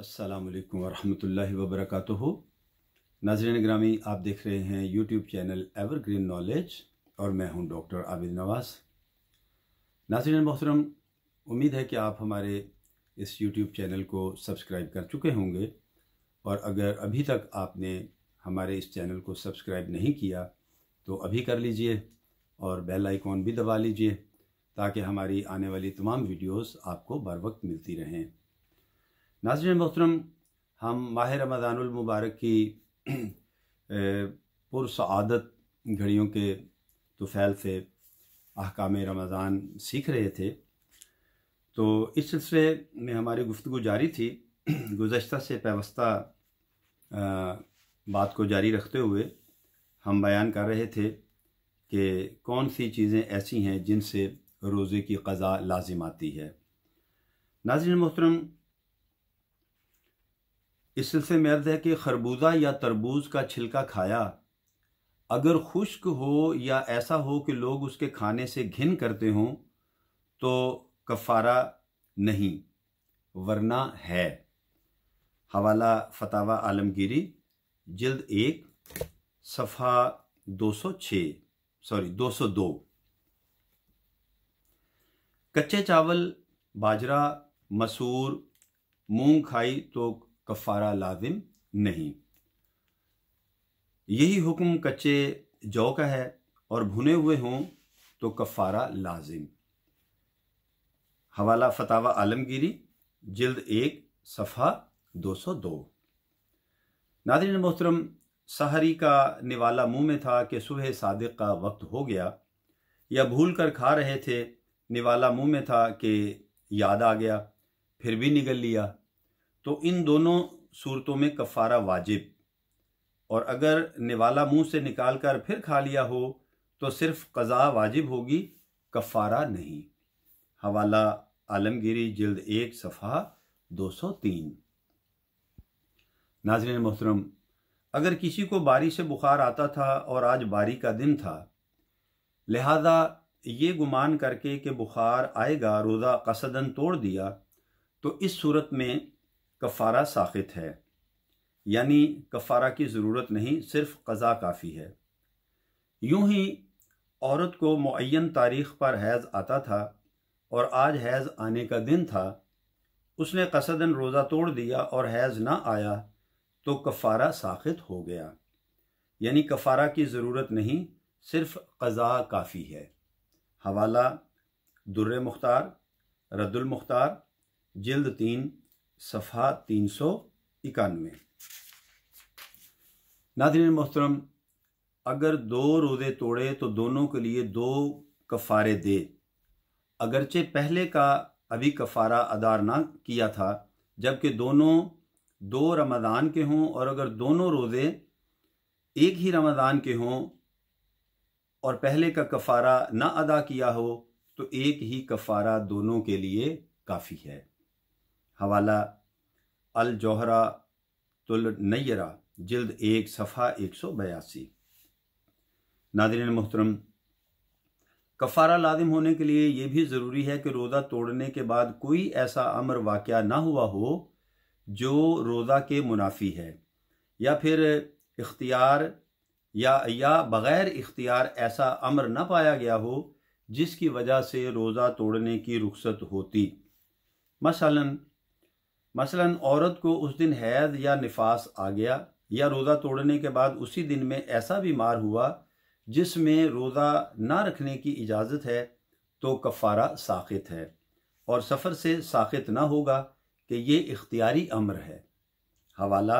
अस्सलाम वालेकुम वरहमतुल्लाहि वबरकातुहू नाजरन ग्रामी आप देख रहे हैं यूट्यूब चैनल एवरग्रीन नॉलेज और मैं हूं डॉक्टर आबिद नवाज नाजरन मोहतरम उम्मीद है कि आप हमारे इस यूट्यूब चैनल को सब्सक्राइब कर चुके होंगे और अगर अभी तक आपने हमारे इस चैनल को सब्सक्राइब नहीं किया तो अभी कर लीजिए और बेल आइकॉन भी दबा लीजिए ताकि हमारी आने वाली तमाम वीडियोज़ आपको बर वक्त मिलती रहें नाजिर मोहतरम हम माह रमज़ानमबारक की पुरसआदत घड़ियों के तुफ़ैल से अहकाम रमज़ान सीख रहे थे तो इस सिलसिले में हमारी गुफ्तु जारी थी गुज्त से पैवस्ता बात को जारी रखते हुए हम बयान कर रहे थे कि कौन सी चीज़ें ऐसी हैं जिनसे रोज़े की कज़ा लाजिम आती है नाजिन मोहतरम इस सिलसिले में अर्ज है कि खरबूजा या तरबूज का छिलका खाया अगर खुश्क हो या ऐसा हो कि लोग उसके खाने से घिन करते हों तो कफ़ारा नहीं वरना है हवाला फतावा आलमगिरी जल्द एक सफ़ा 206 सॉरी 202 कच्चे चावल बाजरा मसूर मूंग खाई तो कफ़ारा लाजिम नहीं यही हुक्म कच्चे जौ का है और भुने हुए हों तो कफ़ारा लाजिम हवाला फतावा आलमगिरी जल्द एक सफ़ा दो सौ दो नादिन मोहतरम सहरी का निवाला मुंह में था कि सुबह सादिक का वक्त हो गया या भूल कर खा रहे थे निवाला मुंह में था कि याद आ गया फिर भी निगल लिया तो इन दोनों सूरतों में कफ़ारा वाजिब और अगर निवाला मुंह से निकाल कर फिर खा लिया हो तो सिर्फ कज़ा वाजिब होगी कफ़ारा नहीं हवाला आलमगिरी जल्द एक सफ़ा 203 नाजरन मोहतरम अगर किसी को बारी से बुखार आता था और आज बारी का दिन था लिहाजा ये गुमान करके कि बुखार आएगा रोज़ा कसदन तोड़ दिया तो इस सूरत में कफ़ारा साखित है यानी कफ़ारा की ज़रूरत नहीं सिर्फ कज़ा काफ़ी है यूं ही औरत को मुन तारीख़ पर हैज़ आता था और आज हैज़ आने का दिन था उसने कसदन रोज़ा तोड़ दिया और हैज़ ना आया तो कफ़ारा साखित हो गया यानी कफ़ारा की ज़रूरत नहीं सिर्फ कज़ा काफ़ी है हवाला दुर्र मुख्तार रद्दुल मुख्तार जल्द तीन सफ़ा तीन सौ इक्यानवे नादिन मोहतरम अगर दो रोज़े तोड़े तो दोनों के लिए दो कफ़ारे दे अगरचे पहले का अभी कफ़ारा अदा ना किया था जबकि दोनों दो रमज़ान के हों और अगर दोनों रोज़े एक ही रमज़ान के हों और पहले का कफ़ारा ना अदा किया हो तो एक ही कफ़ारा दोनों के लिए काफ़ी है हवाला अल जौहरा तुल नैरा जल्द एक सफ़ा एक सौ बयासी नादरीन मोहतरम कफ़ारा लाजिम होने के लिए यह भी ज़रूरी है कि रोज़ा तोड़ने के बाद कोई ऐसा अमर वाक़ ना हुआ हो जो रोज़ा के मुनाफी है या फिर इख्तियार या या बग़ैर इख्तियार ऐसा अमर ना पाया गया हो जिसकी वजह से रोज़ा तोड़ने की रुख्सत होती मसलन मसलन औरत को उस दिन हैज या निफास आ गया या रोज़ा तोड़ने के बाद उसी दिन में ऐसा बीमार हुआ जिसमें रोज़ा ना रखने की इजाज़त है तो कफ़ारा साखित है और सफ़र से साखित ना होगा कि ये इख्तियारी अमर है हवाला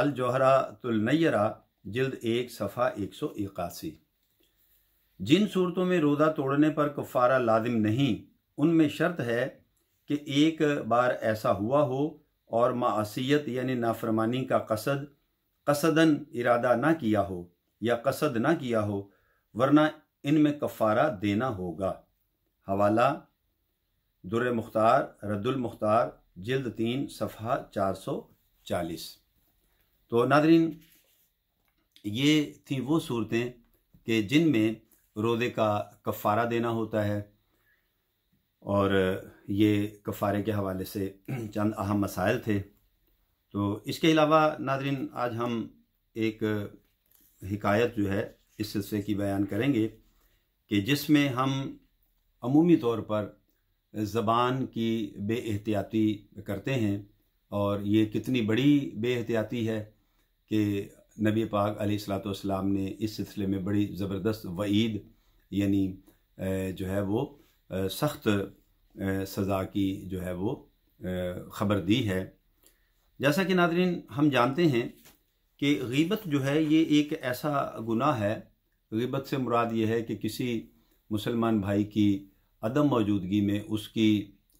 अलजहरातुलनयरा जल्द एक सफ़ा एक सौ इक्यासी जिन सूरतों में रोज़ा तोड़ने पर कफ़ारा लाजिम नहीं उनमें शर्त है कि एक बार ऐसा हुआ हो और मासीत यानी नाफरमानी का कसद कसदन इरादा ना किया हो या कसद ना किया हो वरना इनमें कफ़ारा देना होगा हवाला दुर मुख्तार रद्दुल मुख्तार जल्द तीन सफ़ा चार सौ चालीस तो नादरीन ये थी वो सूरतें कि जिनमें रोदे का कफ़ारा देना होता है और ये कफ़ारे के हवाले से चंद अहम मसाइल थे तो इसके अलावा नादरीन आज हम एक हिकायत जो है इस सिलसिले की बयान करेंगे कि जिसमें हम अमूमी तौर पर ज़बान की बे एहतियाती करते हैं और ये कितनी बड़ी बे एहतियाती है कि नबी पाक सलाम ने इस सिलसिले में बड़ी ज़बरदस्त वईद यानी जो है वो सख्त सज़ा की जो है वो ख़बर दी है जैसा कि नादरीन हम जानते हैं कि गीबत जो है ये एक ऐसा गुनाह है गीबत से मुराद ये है कि किसी मुसलमान भाई की अदम मौजूदगी में उसकी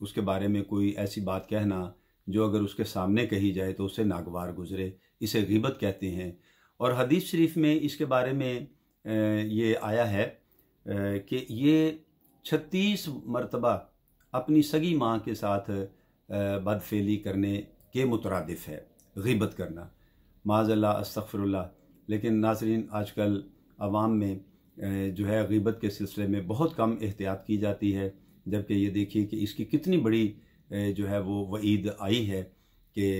उसके बारे में कोई ऐसी बात कहना जो अगर उसके सामने कही जाए तो उसे नागवार गुजरे इसे गीबत कहते हैं और हदीस शरीफ में इसके बारे में ये आया है कि ये छत्तीस मरतबा अपनी सगी माँ के साथ बदफेली करने के मुतरदफ है गीबत करना माजल्ला अस्तफ़रल्ला लेकिन नाजरीन कल आवाम में जो है गीबत के सिलसिले में बहुत कम एहतियात की जाती है जबकि ये देखिए कि इसकी कितनी बड़ी जो है वो वईद आई है कि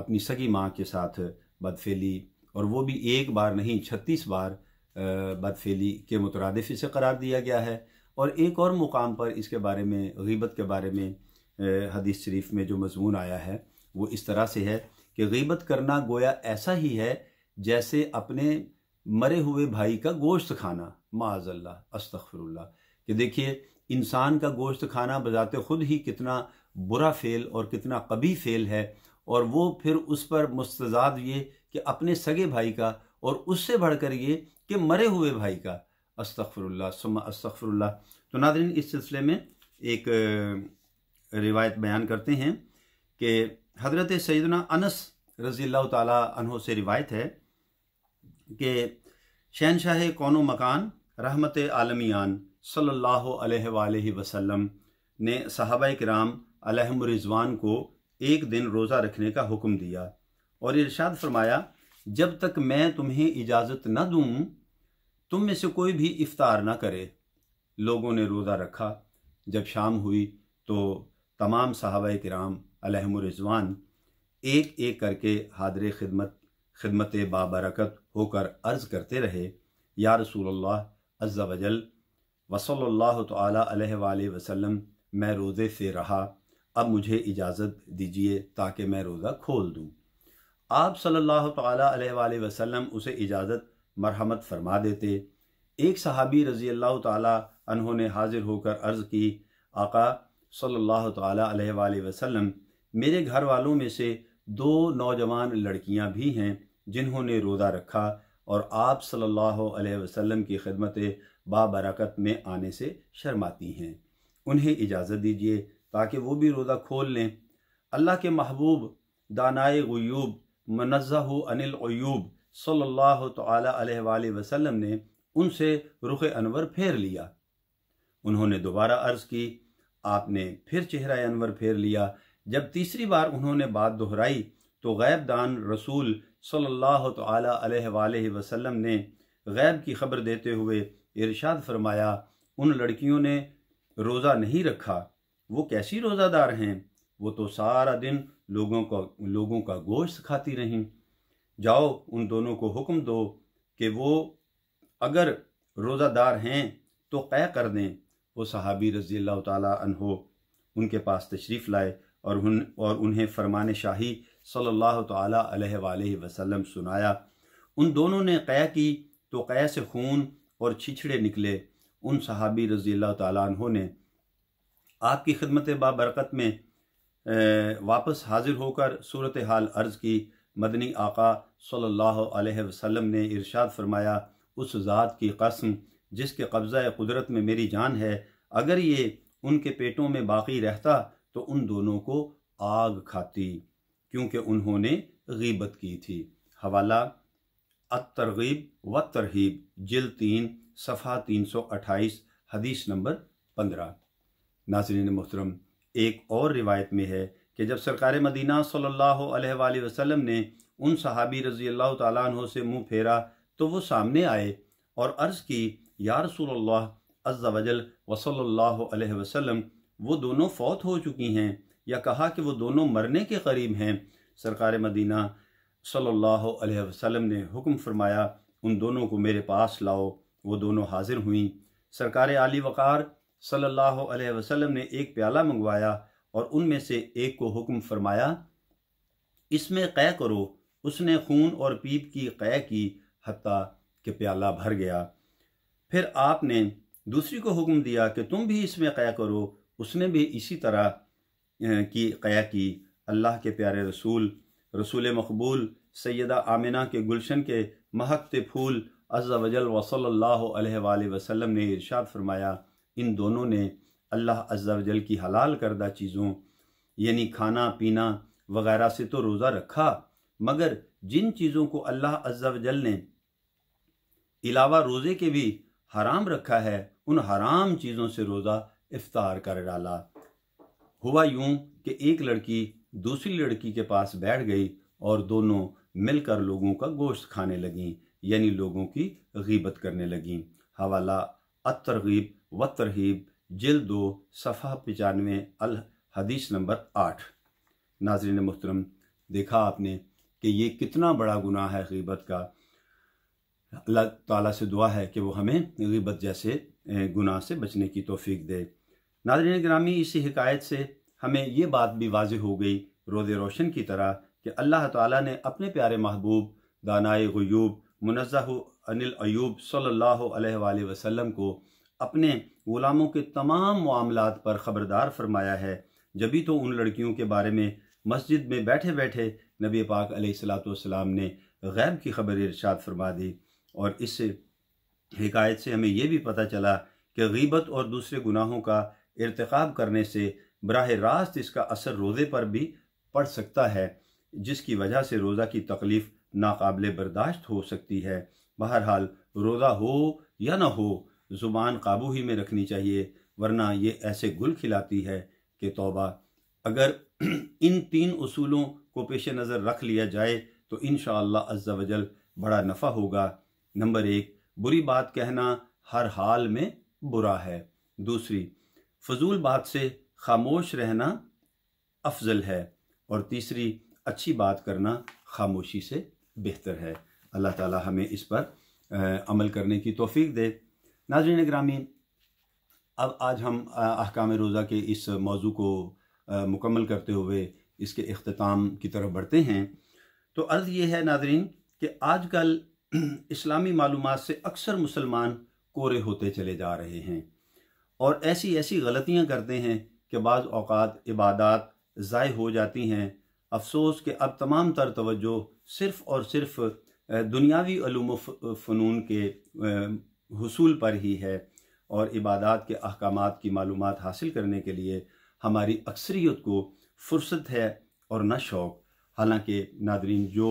अपनी सगी माँ के साथ बदफेली और वो भी एक बार नहीं छत्तीस बार बदफेली के मुतरदफ इसे करार दिया गया है और एक और मुकाम पर इसके बारे में गीबत के बारे में हदीस शरीफ में जो मजमून आया है वो इस तरह से है कि गीबत करना गोया ऐसा ही है जैसे अपने मरे हुए भाई का गोश्त खाना माजल्ला अस्तफरल्ला कि देखिए इंसान का गोश्त खाना बजाते खुद ही कितना बुरा फेल और कितना कभी फेल है और वो फिर उस पर मुस्तजाद ये कि अपने सगे भाई का और उससे बढ़कर ये कि मरे हुए भाई का अस्तफरल्ला सुमा अस्तफरल्ला तो नादरीन इस सिलसिले में एक रिवायत बयान करते हैं कि हज़रत सैदना अनस रज़ी तहों से रिवायत है कि शहनशाह कौन मकान रहमत आलमियान सल्ला वसम ने साहब कराम अलहम रिजवान को एक दिन रोज़ा रखने का हुक्म दिया और इरशाद फरमाया जब तक मैं तुम्हें इजाज़त न दूँ तुम में से कोई भी इफ्तार ना करे लोगों ने रोज़ा रखा जब शाम हुई तो तमाम साहबा कराम रिजवान एक एक करके हादर खिदमत खिदमत बाबरकत होकर अर्ज़ करते रहे या रसूल अज़्ज़ा वजल वसल्ला तल मैं रोज़े से रहा अब मुझे इजाज़त दीजिए ताकि मैं रोज़ा खोल दूँ आप सल्ला अलैहि उसे इजाज़त मरहमत फरमा देते एक सहाबी रज़ी अल्लाह तहों ने हाजिर होकर अर्ज़ की आका सल्लल्लाहु अलैहि वसल्लम मेरे घर वालों में से दो नौजवान लड़कियां भी हैं जिन्होंने रोज़ा रखा और आप सल्लल्लाहु अलैहि वसल्लम की खिदमत बाबरकत में आने से शर्माती हैं उन्हें इजाज़त दीजिए ताकि वो भी रोज़ा खोल लें अल्लाह के महबूब दानाए गयूब मनज़ा अनिल अयूब सल्लल्लाहु अलैहि वसल्लम ने उनसे रुख अनवर फेर लिया उन्होंने दोबारा अर्ज़ की आपने फिर चेहरा अनवर फेर लिया जब तीसरी बार उन्होंने बात दोहराई तो गैब दान रसूल सल्लल्लाहु अलैहि वसल्लम ने गैब की खबर देते हुए इरशाद फरमाया उन लड़कियों ने रोज़ा नहीं रखा वो कैसी रोज़ादार हैं वो तो सारा दिन लोगों को लोगों का गोश्त खाती रहीं जाओ उन दोनों को हुक्म दो कि वो अगर रोज़ादार हैं तो कै कर दें वो सहाबी रज़ी अल्लाह तहो उनके पास तशरीफ़ लाए और उन और उन्हें फरमान शाही सल्लल्लाहु अलैहि अलैहि वसल्लम सुनाया उन दोनों ने कै की तो कै से खून और छिछड़े निकले उन सहाबी रज़ी अल्लाह तहों ने आपकी खिदमत बाबरकत में वापस हाजिर होकर सूरत हाल अर्ज़ की मदनी आका सल्लल्लाहु अलैहि वसल्लम ने इरशाद फरमाया उस ज़ात की कसम जिसके कब्ज़ा कुदरत में मेरी जान है अगर ये उनके पेटों में बाकी रहता तो उन दोनों को आग खाती क्योंकि उन्होंने गीबत की थी हवाला अतरगीब व तरहीब जल तीन सफ़ा तीन सौ अट्ठाईस हदीस नंबर पंद्रह नाजरीन मोहतरम एक और रिवायत में है कि जब सरकार मदीना सल्लल्लाहु अलैहि वसल्लम ने उन सहाबी रज़ी अल्लाह तहों से मुंह फेरा तो वो सामने आए और अर्ज़ की या रसूल अज़्ज़ा वजल वसल्लल्लाहु अलैहि वसल्लम वो दोनों फौत हो चुकी हैं या कहा कि वो दोनों मरने के करीब हैं सरकार मदीना सल्लल्लाहु अलैहि वसल्लम ने हुक्म फरमाया उन दोनों को मेरे पास लाओ वो दोनों हाज़िर हुईं सरकार आली वक़ार सल्लल्लाहु अलैहि वसल्लम ने एक प्याला मंगवाया और उनमें से एक को हुक्म फरमाया इसमें कै करो उसने खून और पीप की कै की हती कि प्याला भर गया फिर आपने दूसरी को हुक्म दिया कि तुम भी इसमें कै करो उसने भी इसी तरह की कै की अल्लाह के प्यारे रसूल रसूल मकबूल सैदा आमिना के गुलशन के महकते फूल अज़ा वजल वसल्ला वसम ने इरशाद फरमाया इन दोनों ने अल्लाह अज्जा वजल की हलाल करदा चीज़ों यानी खाना पीना वगैरह से तो रोज़ा रखा मगर जिन चीज़ों को अल्लाह अज्जा वजल ने अलावा रोज़े के भी हराम रखा है उन हराम चीज़ों से रोज़ा इफ्तार कर डाला हुआ यूं कि एक लड़की दूसरी लड़की के पास बैठ गई और दोनों मिलकर लोगों का गोश्त खाने लगीं यानी लोगों की गीबत करने लगीं हवाला अतरगीब व तरहीब जल दो सफ़ा पचानवे अल हदीस नंबर आठ नाजरन मुहतरम देखा आपने कि ये कितना बड़ा गुनाह है गीबत का अल्लाह ताला से दुआ है कि वो हमें गीबत जैसे गुनाह से बचने की तोफ़ी दे नाजरन ग्रामी इसी हिकायत से हमें ये बात भी वाज हो गई रोज़ रोशन की तरह कि अल्लाह ताला ने अपने प्यारे महबूब दानाए गयूब मुनजा अनिल अयूब सल्लल्लाहु अलैहि वसल्लम को अपने ग़ुलामों के तमाम मामला पर ख़बरदार फरमाया है जबी तो उन लड़कियों के बारे में मस्जिद में बैठे बैठे नबी पाक अलैहिस्सलाम ने गैब की खबर इरशाद फरमा दी और इस हिकायत से हमें यह भी पता चला कि गीबत और दूसरे गुनाहों का इरतकब करने से बरह रास्त इसका असर रोज़े पर भी पड़ सकता है जिसकी वजह से रोज़ा की तकलीफ़ नाकबले बर्दाश्त हो सकती है बहरहाल रोज़ा हो या ना हो ज़ुबान काबू ही में रखनी चाहिए वरना ये ऐसे गुल खिलाती है कि तोबा अगर इन तीन असूलों को पेश नज़र रख लिया जाए तो इन अज़्ज़ा वजल बड़ा नफ़ा होगा नंबर एक बुरी बात कहना हर हाल में बुरा है दूसरी फजूल बात से खामोश रहना अफजल है और तीसरी अच्छी बात करना खामोशी से बेहतर है अल्लाह ताला हमें इस पर आ, अमल करने की तोफ़ी दे नाजरन ग्रामीण अब आज हम अहकाम रोज़ा के इस मौजू को मुकम्मल करते हुए इसके अख्ताम की तरफ बढ़ते हैं तो अर्ज़ ये है नाजरीन कि आज कल इस्लामी मालूम से अक्सर मुसलमान कोरे होते चले जा रहे हैं और ऐसी ऐसी गलतियां करते हैं कि बाज़ अवत इबादत ज़ाय हो जाती हैं अफसोस कि अब तमाम तर तोज्जो सिर्फ़ और सिर्फ़ दुनियावी फ़नून के हसूल पर ही है और इबादत के अहकाम की मालूम हासिल करने के लिए हमारी अक्सरीत को फुर्सत है और ना शौक़ हालांकि नादरीन जो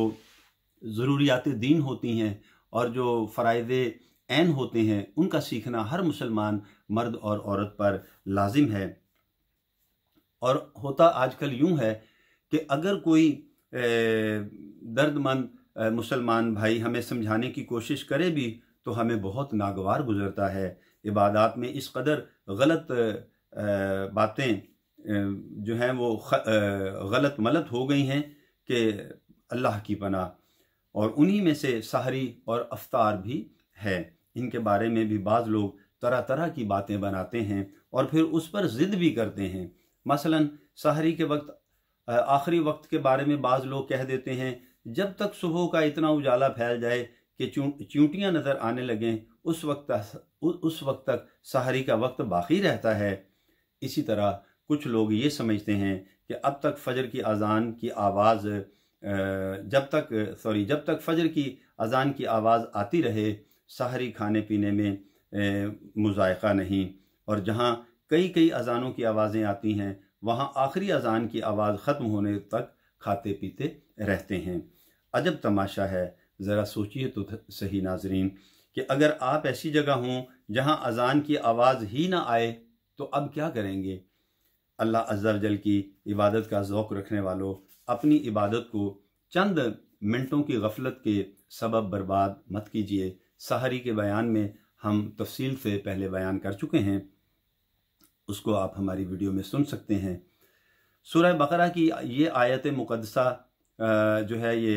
ज़रूरियात दीन होती हैं और जो फ़रद ऐन होते हैं उनका सीखना हर मुसलमान मर्द और औरत पर लाजिम है और होता आजकल यूं है कि अगर कोई दर्दमंद मुसलमान भाई हमें समझाने की कोशिश करे भी तो हमें बहुत नागवार गुजरता है इबादत में इस कदर गलत बातें जो हैं वो गलत मलत हो गई हैं कि अल्लाह की पना और उन्हीं में से सहरी और अफ्तार भी है इनके बारे में भी बाज़ लोग तरह तरह की बातें बनाते हैं और फिर उस पर ज़िद भी करते हैं मसलन सहरी के वक्त आखिरी वक्त के बारे में बाज़ लोग कह देते हैं जब तक सुबह का इतना उजाला फैल जाए कि चूंटियाँ नज़र आने लगें उस वक्त उस वक्त तक सहारी का वक्त बाकी रहता है इसी तरह कुछ लोग ये समझते हैं कि अब तक फजर की अजान की आवाज़ जब तक सॉरी जब तक फजर की अजान की आवाज़ आती रहे सहरी खाने पीने में मुजायका नहीं और जहाँ कई कई अजानों की आवाज़ें आती हैं वहाँ आखिरी अजान की आवाज़ ख़त्म होने तक खाते पीते रहते हैं अजब तमाशा है ज़रा सोचिए तो सही नाजरीन कि अगर आप ऐसी जगह हों जहाँ अजान की आवाज़ ही ना आए तो अब क्या करेंगे अल्लाह जल की इबादत का ओक रखने वालों अपनी इबादत को चंद मिनटों की गफलत के सबब बर्बाद मत कीजिए सहरी के बयान में हम तफसील से पहले बयान कर चुके हैं उसको आप हमारी वीडियो में सुन सकते हैं सूरह बकरा की ये आयत मुकदसा जो है ये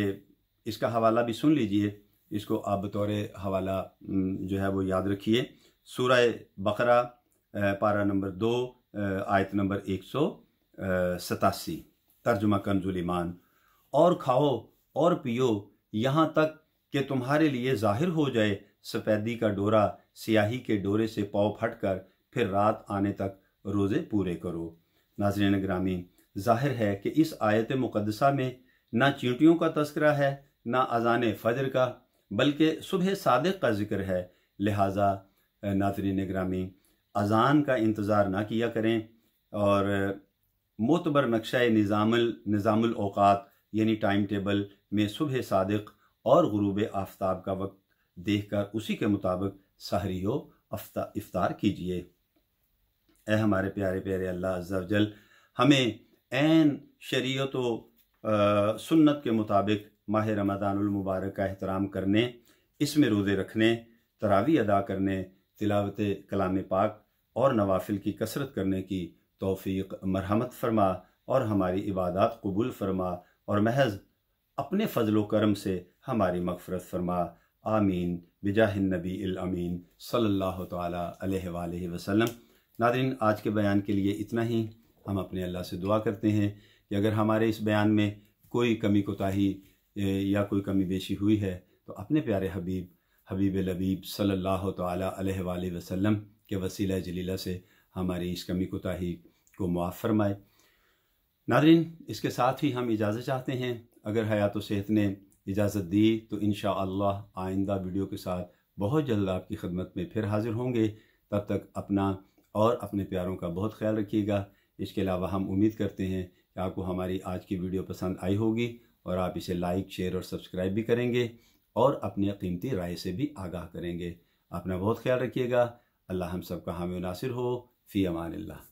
इसका हवाला भी सुन लीजिए इसको आप बतौर हवाला जो है वो याद रखिए सूरह बकरा पारा नंबर दो आयत नंबर एक सौ सतासी तर्जुमा कंजुलमान और खाओ और पियो यहाँ तक कि तुम्हारे लिए जाहिर हो जाए सफेदी का डोरा सियाही के डोरे से पाव फट कर फिर रात आने तक रोज़े पूरे करो नाजरन ग्रामी जाहिर है कि इस आयत मुकदसा में ना चींटियों का तस्करा है ना अजान फजर का बल्कि सुबह सादक का जिक्र है लिहाजा नातरीन ग्रामी अजान का इंतज़ार ना किया करें और मोतबर नक्शा निज़ामल निज़ामल अवकात यानी टाइम टेबल में सुबह सादक और गुरूब आफ्ताब का वक्त देख कर उसी के मुताबिक सहरी हो इफ्तार कीजिए ए हमारे प्यारे प्यारे अल्लाह अज्जल हमें शरीय तो सुन्नत के मुताबिक माह रमदानमबारक का अहतराम करने इसमें रोज़े रखने तरावी अदा करने तिलावत कलाम पाक और नवाफिल की कसरत करने की तोफ़ी मरहमत फरमा और हमारी इबादत कबूल फरमा और महज अपने फ़जलो करम से हमारी मगफरत फरमा आमीन बिजाहिन नबी अमीन सल्ला वसलम नादरीन आज के बयान के लिए इतना ही हम अपने अल्लाह से दुआ करते हैं कि अगर हमारे इस बयान में कोई कमी कोताही या कोई कमी बेशी हुई है तो अपने प्यारे हबीब हबीब लबीब सल्लल्लाहु अलैहि वसल्लम के वसीला जलीला से हमारी इस कमी कोताही को मुआफ़ फरमाए नादरीन इसके साथ ही हम इजाज़त चाहते हैं अगर हयात सेहत ने इजाज़त दी तो इन आइंदा वीडियो के साथ बहुत जल्द आपकी खदमत में फिर हाजिर होंगे तब तक अपना और अपने प्यारों का बहुत ख्याल रखिएगा इसके अलावा हम उम्मीद करते हैं कि आपको हमारी आज की वीडियो पसंद आई होगी और आप इसे लाइक शेयर और सब्सक्राइब भी करेंगे और अपनी कीमती राय से भी आगाह करेंगे अपना बहुत ख्याल रखिएगा अल्लाह हम सब हामी नासिर हो फ़ी अमान